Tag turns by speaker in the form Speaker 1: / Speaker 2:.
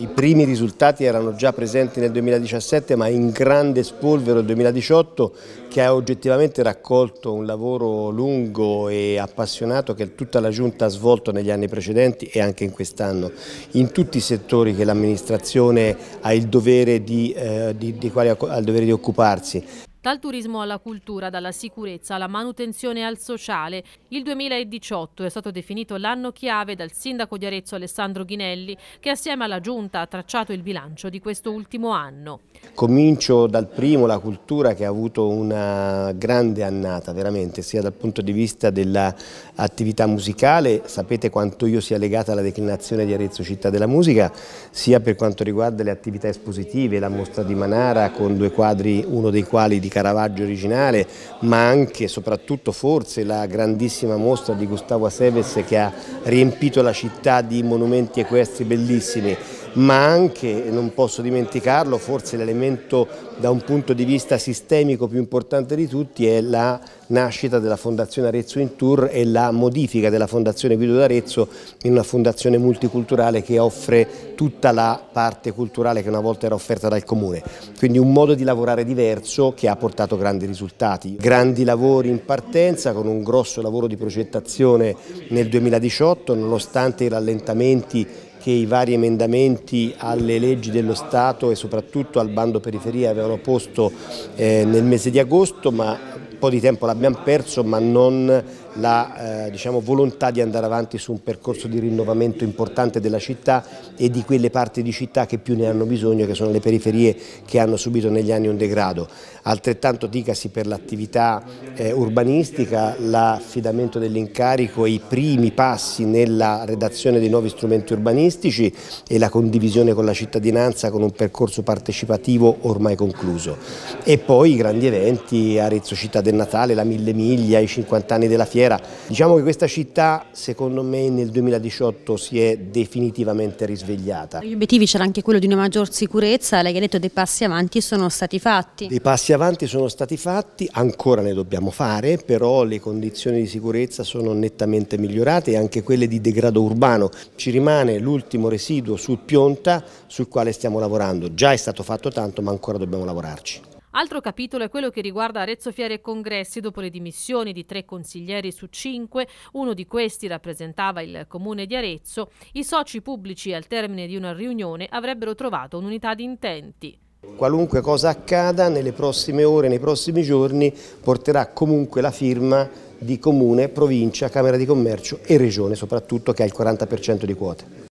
Speaker 1: I primi risultati erano già presenti nel 2017 ma in grande spolvero il 2018 che ha oggettivamente raccolto un lavoro lungo e appassionato che tutta la Giunta ha svolto negli anni precedenti e anche in quest'anno in tutti i settori che l'amministrazione ha il dovere di, eh, di, di quali ha il dovere di occuparsi.
Speaker 2: Dal turismo alla cultura, dalla sicurezza alla manutenzione e al sociale, il 2018 è stato definito l'anno chiave dal sindaco di Arezzo Alessandro Ghinelli che assieme alla Giunta ha tracciato il bilancio di questo ultimo anno.
Speaker 1: Comincio dal primo, la cultura che ha avuto una grande annata veramente sia dal punto di vista dell'attività musicale, sapete quanto io sia legata alla declinazione di Arezzo Città della Musica, sia per quanto riguarda le attività espositive, la mostra di Manara con due quadri, uno dei quali di Caravaggio originale, ma anche e soprattutto forse la grandissima mostra di Gustavo Aceves che ha riempito la città di monumenti equestri bellissimi ma anche, non posso dimenticarlo, forse l'elemento da un punto di vista sistemico più importante di tutti è la nascita della Fondazione Arezzo in Tour e la modifica della Fondazione Guido d'Arezzo in una fondazione multiculturale che offre tutta la parte culturale che una volta era offerta dal Comune. Quindi un modo di lavorare diverso che ha portato grandi risultati. Grandi lavori in partenza con un grosso lavoro di progettazione nel 2018 nonostante i rallentamenti che i vari emendamenti alle leggi dello Stato e soprattutto al bando periferia avevano posto eh, nel mese di agosto, ma un po' di tempo l'abbiamo perso ma non la eh, diciamo, volontà di andare avanti su un percorso di rinnovamento importante della città e di quelle parti di città che più ne hanno bisogno, che sono le periferie che hanno subito negli anni un degrado. Altrettanto dicasi per l'attività eh, urbanistica, l'affidamento dell'incarico e i primi passi nella redazione dei nuovi strumenti urbanistici e la condivisione con la cittadinanza con un percorso partecipativo ormai concluso. E poi i grandi eventi, Arezzo Città del Natale, la Mille Miglia, i 50 anni della fiera, fiera. Diciamo che questa città secondo me nel 2018 si è definitivamente risvegliata. Gli
Speaker 2: obiettivi c'era anche quello di una maggior sicurezza, lei ha detto dei passi avanti sono stati fatti.
Speaker 1: Dei passi avanti sono stati fatti, ancora ne dobbiamo fare, però le condizioni di sicurezza sono nettamente migliorate e anche quelle di degrado urbano. Ci rimane l'ultimo residuo sul Pionta sul quale stiamo lavorando, già è stato fatto tanto ma ancora dobbiamo lavorarci.
Speaker 2: Altro capitolo è quello che riguarda Arezzo Fiere e Congressi dopo le dimissioni di tre consiglieri su cinque, uno di questi rappresentava il comune di Arezzo, i soci pubblici al termine di una riunione avrebbero trovato un'unità di intenti.
Speaker 1: Qualunque cosa accada nelle prossime ore, nei prossimi giorni, porterà comunque la firma di comune, provincia, Camera di Commercio e Regione soprattutto che ha il 40% di quote.